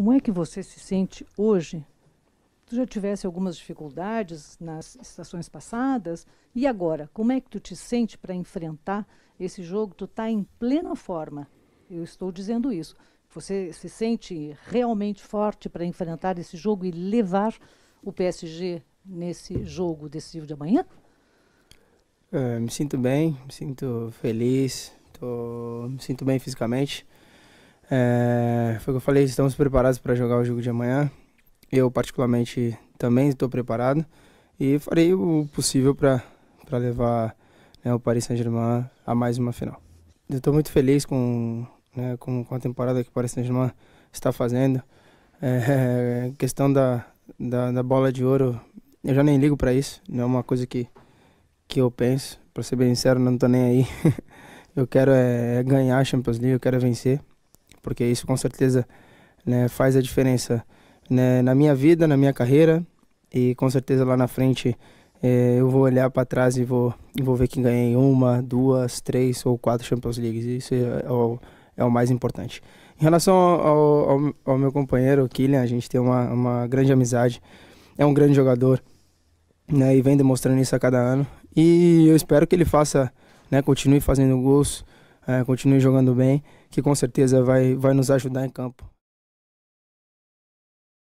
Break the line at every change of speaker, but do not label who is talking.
Como é que você se sente hoje? Tu já tivesse algumas dificuldades nas estações passadas e agora, como é que tu te sente para enfrentar esse jogo? Tu está em plena forma. Eu estou dizendo isso. Você se sente realmente forte para enfrentar esse jogo e levar o PSG nesse jogo decisivo de amanhã?
É, me sinto bem, me sinto feliz, tô, me sinto bem fisicamente. É, foi o que eu falei, estamos preparados para jogar o jogo de amanhã. Eu, particularmente, também estou preparado e farei o possível para levar né, o Paris Saint-Germain a mais uma final. Eu estou muito feliz com, né, com, com, a temporada que o Paris Saint-Germain está fazendo. É, questão da, da, da, bola de ouro, eu já nem ligo para isso, não é uma coisa que, que eu penso. Para ser bem sincero, não estou nem aí. eu quero é, é, ganhar a Champions League, eu quero vencer porque isso com certeza né, faz a diferença né, na minha vida, na minha carreira e com certeza lá na frente é, eu vou olhar para trás e vou, e vou ver que ganhei uma, duas, três ou quatro Champions Leagues. Isso é, é o, é o mais importante. Em relação ao, ao, ao meu companheiro, o Kylian, a gente tem uma, uma grande amizade. É um grande jogador né, e vem demonstrando isso a cada ano. E eu espero que ele faça, né, continue fazendo gols, é, continue jogando bem, que com certeza vai, vai nos ajudar em campo.